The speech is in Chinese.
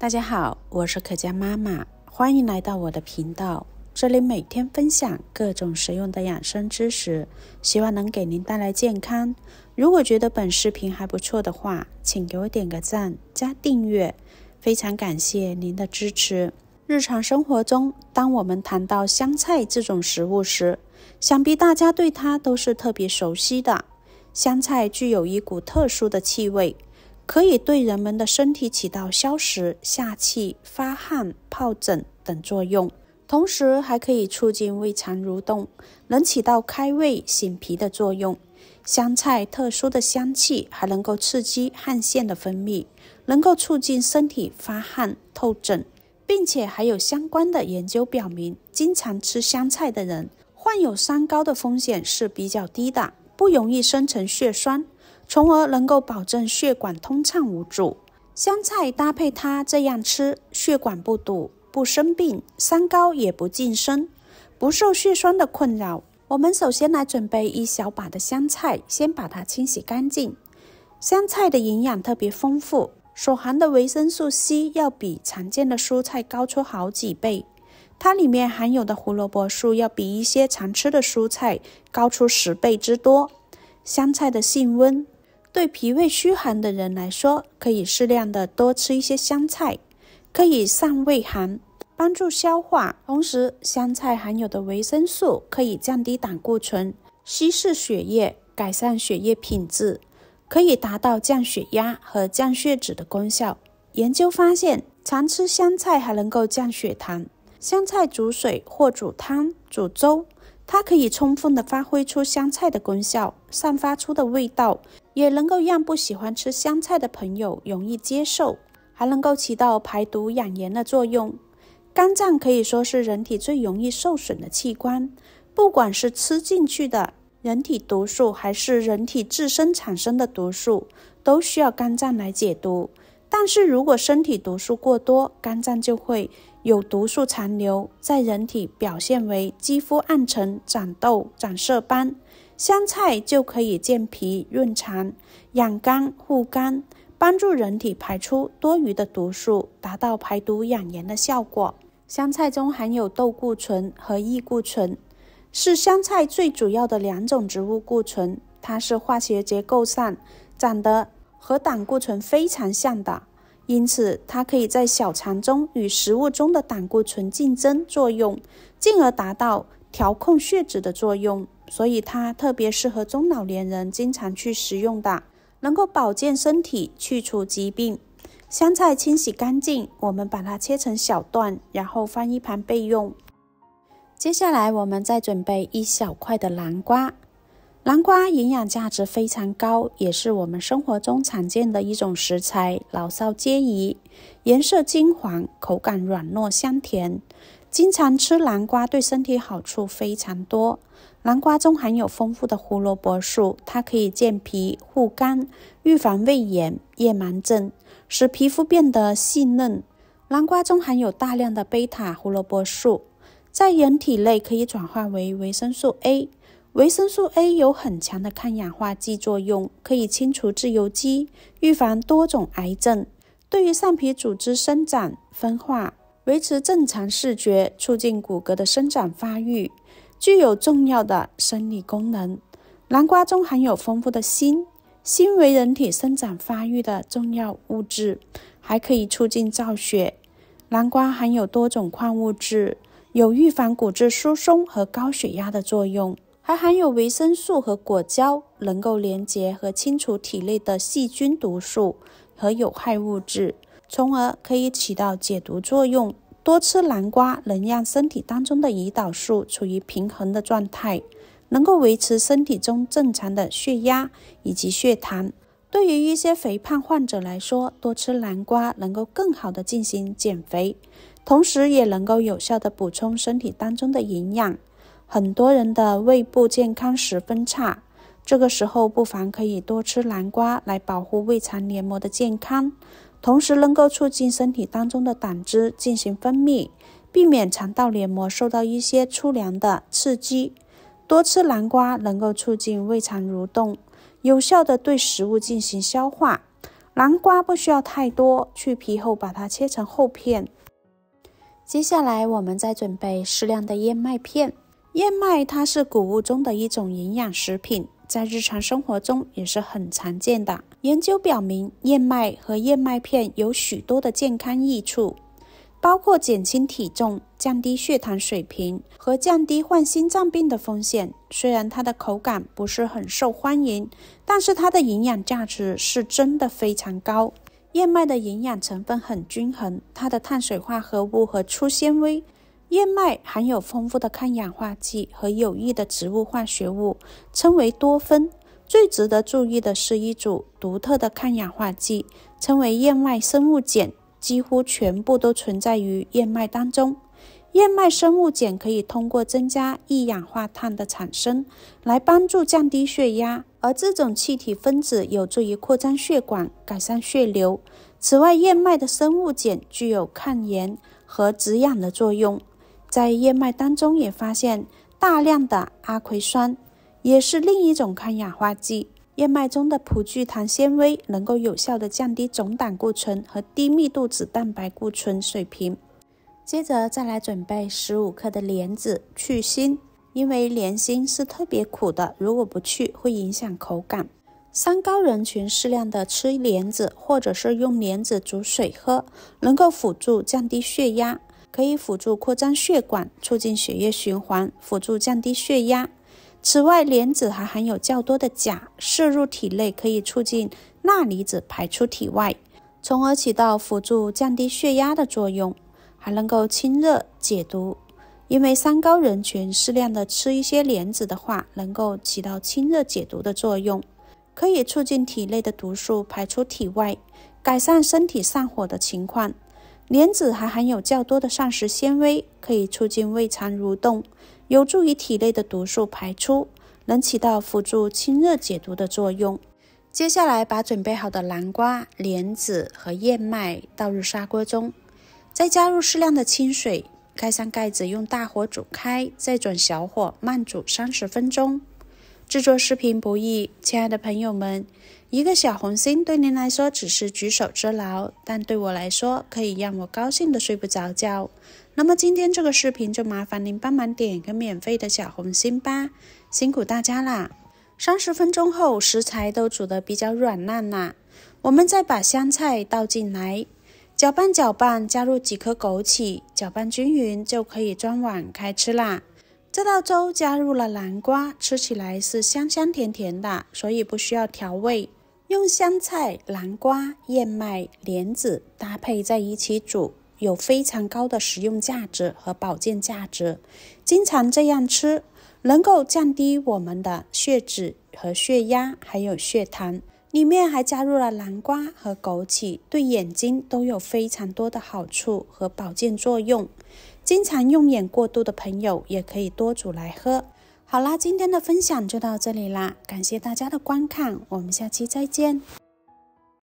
大家好，我是可嘉妈妈，欢迎来到我的频道。这里每天分享各种实用的养生知识，希望能给您带来健康。如果觉得本视频还不错的话，请给我点个赞加订阅，非常感谢您的支持。日常生活中，当我们谈到香菜这种食物时，想必大家对它都是特别熟悉的。香菜具有一股特殊的气味。可以对人们的身体起到消食、下气、发汗、疱疹等作用，同时还可以促进胃肠蠕动，能起到开胃醒脾的作用。香菜特殊的香气还能够刺激汗腺的分泌，能够促进身体发汗透疹，并且还有相关的研究表明，经常吃香菜的人患有三高的风险是比较低的，不容易生成血栓。从而能够保证血管通畅无阻。香菜搭配它这样吃，血管不堵，不生病，三高也不晋升，不受血栓的困扰。我们首先来准备一小把的香菜，先把它清洗干净。香菜的营养特别丰富，所含的维生素 C 要比常见的蔬菜高出好几倍，它里面含有的胡萝卜素要比一些常吃的蔬菜高出十倍之多。香菜的性温。对脾胃虚寒的人来说，可以适量的多吃一些香菜，可以散胃寒，帮助消化。同时，香菜含有的维生素可以降低胆固醇，稀释血液，改善血液品质，可以达到降血压和降血脂的功效。研究发现，常吃香菜还能够降血糖。香菜煮水或煮汤、煮粥。它可以充分的发挥出香菜的功效，散发出的味道也能够让不喜欢吃香菜的朋友容易接受，还能够起到排毒养颜的作用。肝脏可以说是人体最容易受损的器官，不管是吃进去的人体毒素，还是人体自身产生的毒素，都需要肝脏来解毒。但是如果身体毒素过多，肝脏就会有毒素残留在人体，表现为肌肤暗沉、长痘、长色斑。香菜就可以健脾润肠、养肝护肝，帮助人体排出多余的毒素，达到排毒养颜的效果。香菜中含有豆固醇和异固醇，是香菜最主要的两种植物固醇。它是化学结构上长得和胆固醇非常像的。因此，它可以在小肠中与食物中的胆固醇竞争作用，进而达到调控血脂的作用。所以，它特别适合中老年人经常去食用的，能够保健身体、去除疾病。香菜清洗干净，我们把它切成小段，然后放一旁备用。接下来，我们再准备一小块的南瓜。南瓜营养价值非常高，也是我们生活中常见的一种食材，老少皆宜。颜色金黄，口感软糯香甜。经常吃南瓜对身体好处非常多。南瓜中含有丰富的胡萝卜素，它可以健脾护肝、预防胃炎、夜盲症，使皮肤变得细嫩。南瓜中含有大量的贝塔胡萝卜素，在人体内可以转化为维生素 A。维生素 A 有很强的抗氧化剂作用，可以清除自由基，预防多种癌症。对于上皮组织生长、分化、维持正常视觉、促进骨骼的生长发育，具有重要的生理功能。南瓜中含有丰富的锌，锌为人体生长发育的重要物质，还可以促进造血。南瓜含有多种矿物质，有预防骨质疏松和高血压的作用。还含有维生素和果胶，能够连接和清除体内的细菌毒素和有害物质，从而可以起到解毒作用。多吃南瓜，能让身体当中的胰岛素处于平衡的状态，能够维持身体中正常的血压以及血糖。对于一些肥胖患者来说，多吃南瓜能够更好的进行减肥，同时也能够有效的补充身体当中的营养。很多人的胃部健康十分差，这个时候不妨可以多吃南瓜来保护胃肠黏膜的健康，同时能够促进身体当中的胆汁进行分泌，避免肠道黏膜受到一些粗粮的刺激。多吃南瓜能够促进胃肠蠕动，有效的对食物进行消化。南瓜不需要太多，去皮后把它切成厚片。接下来我们再准备适量的燕麦片。燕麦它是谷物中的一种营养食品，在日常生活中也是很常见的。研究表明，燕麦和燕麦片有许多的健康益处，包括减轻体重、降低血糖水平和降低患心脏病的风险。虽然它的口感不是很受欢迎，但是它的营养价值是真的非常高。燕麦的营养成分很均衡，它的碳水化合物和粗纤维。燕麦含有丰富的抗氧化剂和有益的植物化学物，称为多酚。最值得注意的是一组独特的抗氧化剂，称为燕麦生物碱，几乎全部都存在于燕麦当中。燕麦生物碱可以通过增加一氧化碳的产生来帮助降低血压，而这种气体分子有助于扩张血管、改善血流。此外，燕麦的生物碱具有抗炎和止痒的作用。在燕麦当中也发现大量的阿奎酸，也是另一种抗氧化剂。燕麦中的葡聚糖纤维能够有效的降低总胆固醇和低密度脂蛋白固醇水平。接着再来准备十五克的莲子去腥，因为莲心是特别苦的，如果不去会影响口感。三高人群适量的吃莲子，或者是用莲子煮水喝，能够辅助降低血压。可以辅助扩张血管，促进血液循环，辅助降低血压。此外，莲子还含有较多的钾，摄入体内可以促进钠离子排出体外，从而起到辅助降低血压的作用。还能够清热解毒，因为三高人群适量的吃一些莲子的话，能够起到清热解毒的作用，可以促进体内的毒素排出体外，改善身体上火的情况。莲子还含有较多的膳食纤维，可以促进胃肠蠕动，有助于体内的毒素排出，能起到辅助清热解毒的作用。接下来，把准备好的南瓜、莲子和燕麦倒入砂锅中，再加入适量的清水，盖上盖子，用大火煮开，再转小火慢煮三十分钟。制作视频不易，亲爱的朋友们，一个小红心对您来说只是举手之劳，但对我来说可以让我高兴的睡不着觉。那么今天这个视频就麻烦您帮忙点个免费的小红心吧，辛苦大家啦！三十分钟后，食材都煮得比较软烂啦，我们再把香菜倒进来，搅拌搅拌，加入几颗枸杞，搅拌均匀就可以装碗开吃啦。这道粥加入了南瓜，吃起来是香香甜甜的，所以不需要调味。用香菜、南瓜、燕麦、莲子搭配在一起煮，有非常高的食用价值和保健价值。经常这样吃，能够降低我们的血脂和血压，还有血糖。里面还加入了南瓜和枸杞，对眼睛都有非常多的好处和保健作用。经常用眼过度的朋友也可以多煮来喝。好啦，今天的分享就到这里啦，感谢大家的观看，我们下期再见。